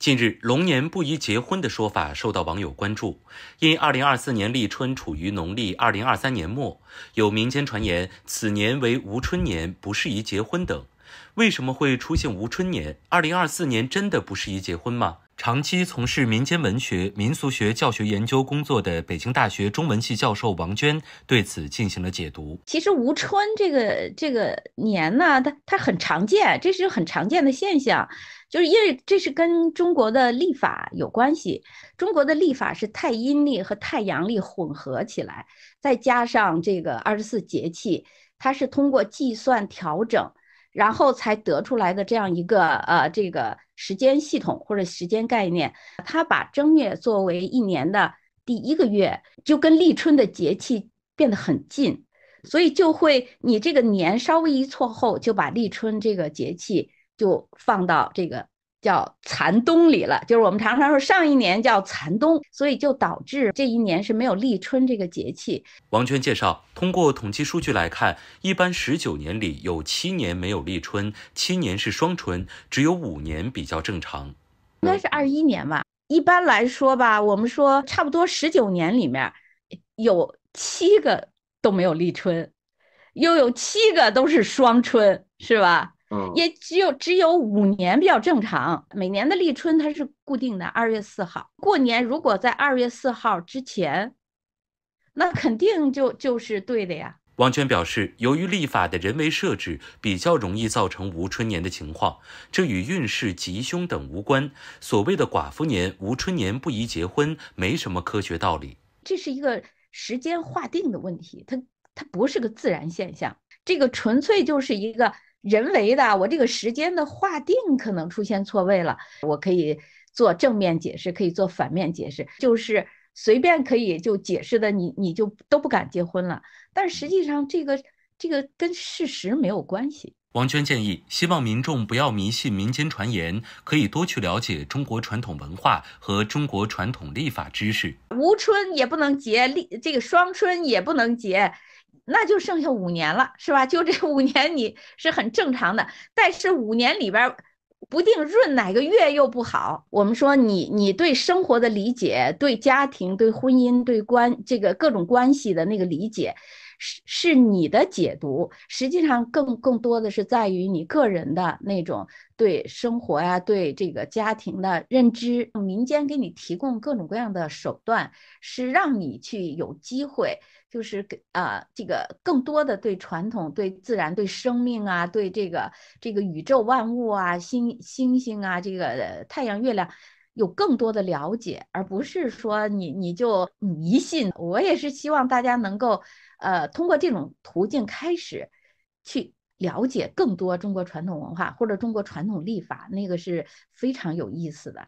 近日，龙年不宜结婚的说法受到网友关注。因2024年立春处于农历2023年末，有民间传言此年为无春年，不适宜结婚等。为什么会出现无春年？二零二四年真的不适宜结婚吗？长期从事民间文学、民俗学教学研究工作的北京大学中文系教授王娟对此进行了解读。其实，无春这个这个年呢，它它很常见，这是很常见的现象，就是因为这是跟中国的历法有关系。中国的历法是太阴历和太阳历混合起来，再加上这个二十四节气，它是通过计算调整。然后才得出来的这样一个呃这个时间系统或者时间概念，他把正月作为一年的第一个月，就跟立春的节气变得很近，所以就会你这个年稍微一错后，就把立春这个节气就放到这个。叫残冬里了，就是我们常常说上一年叫残冬，所以就导致这一年是没有立春这个节气。王娟介绍，通过统计数据来看，一般十九年里有七年没有立春，七年是双春，只有五年比较正常。应该是二一年吧？一般来说吧，我们说差不多十九年里面，有七个都没有立春，又有七个都是双春，是吧？嗯，也只有只有五年比较正常。每年的立春它是固定的，二月四号。过年如果在二月四号之前，那肯定就就是对的呀。王泉表示，由于立法的人为设置，比较容易造成无春年的情况，这与运势吉凶等无关。所谓的寡妇年、无春年不宜结婚，没什么科学道理。这是一个时间划定的问题，它它不是个自然现象，这个纯粹就是一个。人为的，我这个时间的划定可能出现错位了。我可以做正面解释，可以做反面解释，就是随便可以就解释的，你你就都不敢结婚了。但实际上，这个这个跟事实没有关系。王娟建议，希望民众不要迷信民间传言，可以多去了解中国传统文化和中国传统历法知识。无春也不能结，立这个双春也不能结。那就剩下五年了，是吧？就这五年你是很正常的，但是五年里边，不定闰哪个月又不好。我们说你，你对生活的理解，对家庭、对婚姻、对关这个各种关系的那个理解。是是你的解读，实际上更更多的是在于你个人的那种对生活呀、对这个家庭的认知。民间给你提供各种各样的手段，是让你去有机会，就是给啊这个更多的对传统、对自然、对生命啊、对这个这个宇宙万物啊、星星星啊、这个太阳月亮。有更多的了解，而不是说你你就迷信。我也是希望大家能够，呃，通过这种途径开始，去了解更多中国传统文化或者中国传统历法，那个是非常有意思的。